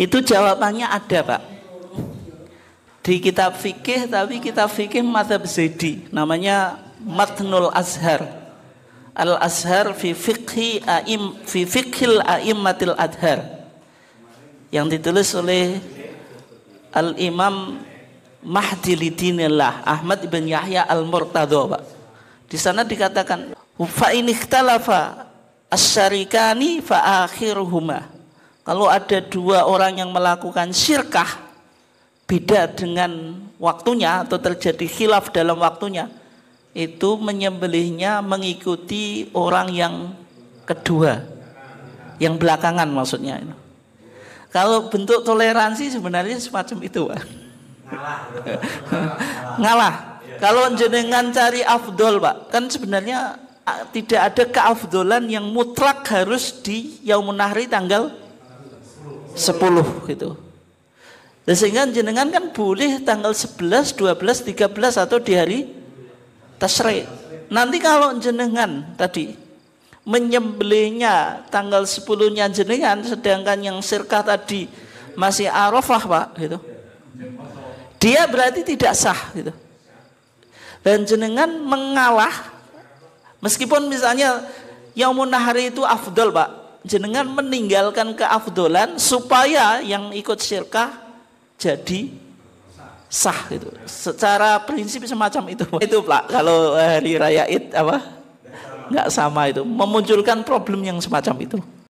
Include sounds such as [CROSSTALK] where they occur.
Itu jawabannya ada Pak. Di kitab fikih tapi kitab fikih mazhab Zaidi namanya Matnul Azhar. Al Azhar fi fiqhi aim fi fiqhil aimmatil adhar. Yang ditulis oleh Al Imam Mahdi Lidinillah Ahmad ibn Yahya Al Murtado Pak. Di sana dikatakan fa in ikhtalafa asyarikani fa akhiruhuma kalau ada dua orang yang melakukan syirkah beda dengan waktunya atau terjadi khilaf dalam waktunya, itu menyembelihnya mengikuti orang yang kedua, yang belakangan maksudnya. Kalau bentuk toleransi sebenarnya semacam itu, Ngalah. Ngalah. Kalau jenengan cari afdol, Pak, kan sebenarnya ah, tidak ada keafdolan yang mutlak harus di Yaumun tanggal 10 gitu. Dan sehingga jenengan kan boleh tanggal 11, 12, 13 atau di hari Tasre. Nanti kalau jenengan tadi menyembelihnya tanggal 10-nya jenengan sedangkan yang sirkah tadi masih Arafah, Pak, gitu. Dia berarti tidak sah gitu. Dan jenengan mengalah meskipun misalnya yang munahari itu afdol, Pak jenengan meninggalkan keafdolan supaya yang ikut syirkah jadi sah gitu. Secara prinsip semacam itu. [LAUGHS] Itu Pak kalau hari raya Id apa? Enggak sama itu, memunculkan problem yang semacam itu.